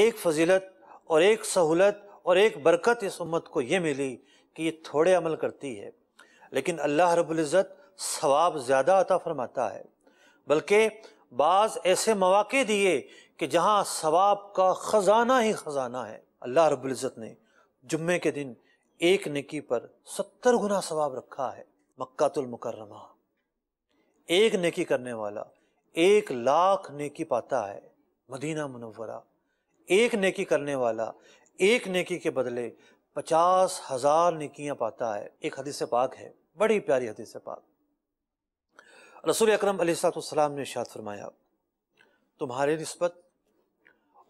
ایک فضیلت اور ایک سہولت اور ایک برکت اس امت کو یہ ملی کہ یہ تھوڑے عمل کرتی ہے لیکن اللہ رب العزت ثواب زیادہ عطا فرماتا ہے بلکہ بعض ایسے مواقع دیے کہ جہاں ثواب کا خزانہ ہی خزانہ ہے اللہ رب العزت نے جمعے کے دن ایک نکی پر ستر گنا ثواب رکھا ہے مکات المکرمہ ایک نیکی کرنے والا ایک لاکھ نیکی پاتا ہے مدینہ منورہ ایک نیکی کرنے والا ایک نیکی کے بدلے پچاس ہزار نیکیاں پاتا ہے ایک حدیث پاک ہے بڑی پیاری حدیث پاک رسول اکرم علیہ السلام نے ارشاد فرمایا تمہارے نسبت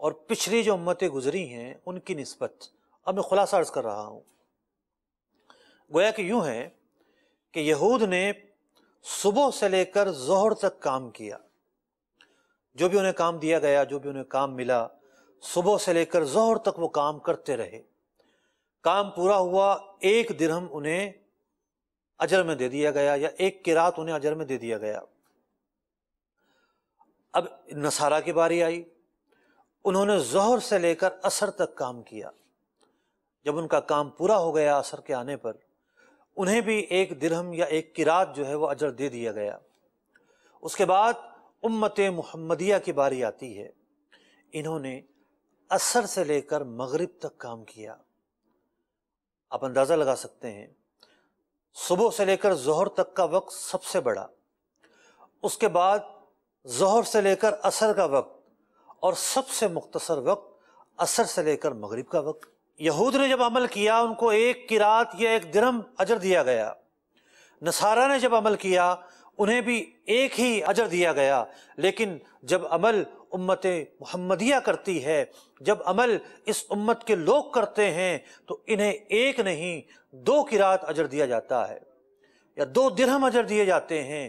اور پچھلی جو امتیں گزری ہیں ان کی نسبت اب میں خلاصہ کر رہا ہوں گویا کہ یوں ہے کہ یہود نے صبح سے لے کر زہر تک کام کیا جو بھی انہیں کام دیا گیا جو بھی انہیں کام ملا صبح سے لے کر زہر تک وہ کام کرتے رہے کام پورا ہوا ایک درہم انہیں اجر میں دے دیا گیا یا ایک کی انہیں اجر میں دے دیا گیا اب نصارہ کی باری آئی انہوں نے زہر سے لے کر اثر تک کام کیا جب ان کا کام پورا ہو گیا اثر کے آنے پر انہیں بھی ایک درہم یا ایک کی جو ہے وہ اجر دے دیا گیا اس کے بعد امت محمدیہ کی باری آتی ہے انہوں نے اثر سے لے کر مغرب تک کام کیا آپ اندازہ لگا سکتے ہیں صبح سے لے کر زہر تک کا وقت سب سے بڑا اس کے بعد ظہر سے لے کر اثر کا وقت اور سب سے مختصر وقت اثر سے لے کر مغرب کا وقت یہود نے جب عمل کیا ان کو ایک کی رات یا ایک درم اجر دیا گیا نصارہ نے جب عمل کیا انہیں بھی ایک ہی اجر دیا گیا لیکن جب عمل امت محمدیہ کرتی ہے جب عمل اس امت کے لوگ کرتے ہیں تو انہیں ایک نہیں دو کی اجر دیا جاتا ہے یا دو درہم جاتے ہیں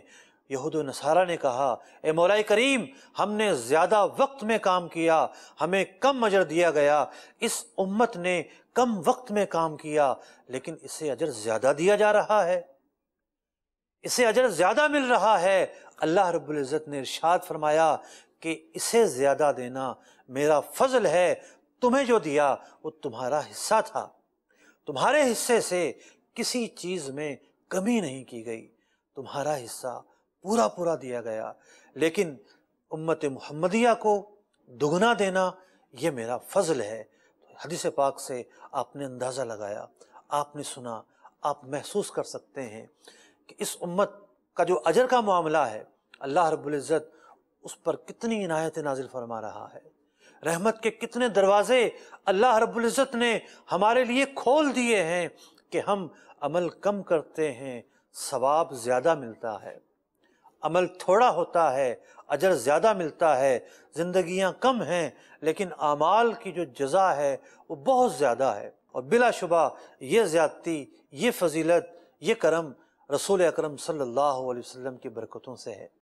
یہود و نصارہ نے کہا اے مولا کریم ہم نے زیادہ وقت میں کام کیا ہمیں کم اجر دیا گیا اس امت نے کم وقت میں کام کیا لیکن اسے اجر زیادہ دیا جا رہا ہے اسے اجر زیادہ مل رہا ہے اللہ رب العزت نے ارشاد فرمایا کہ اسے زیادہ دینا میرا فضل ہے تمہیں جو دیا وہ تمہارا حصہ تھا تمہارے حصے سے کسی چیز میں کمی نہیں کی گئی تمہارا حصہ پورا پورا دیا گیا لیکن امت محمدیہ کو دگنا دینا یہ میرا فضل ہے حدیث پاک سے آپ نے اندازہ لگایا آپ نے سنا آپ محسوس کر سکتے ہیں کہ اس امت کا جو اجر کا معاملہ ہے اللہ رب العزت اس پر کتنی عنایت نازل فرما رہا ہے رحمت کے کتنے دروازے اللہ رب العزت نے ہمارے لیے کھول دیے ہیں کہ ہم عمل کم کرتے ہیں ثواب زیادہ ملتا ہے عمل تھوڑا ہوتا ہے اجر زیادہ ملتا ہے زندگیاں کم ہیں لیکن اعمال کی جو جزا ہے وہ بہت زیادہ ہے اور بلا شبہ یہ زیادتی یہ فضیلت یہ کرم رسول اکرم صلی اللہ علیہ وسلم کی برکتوں سے ہے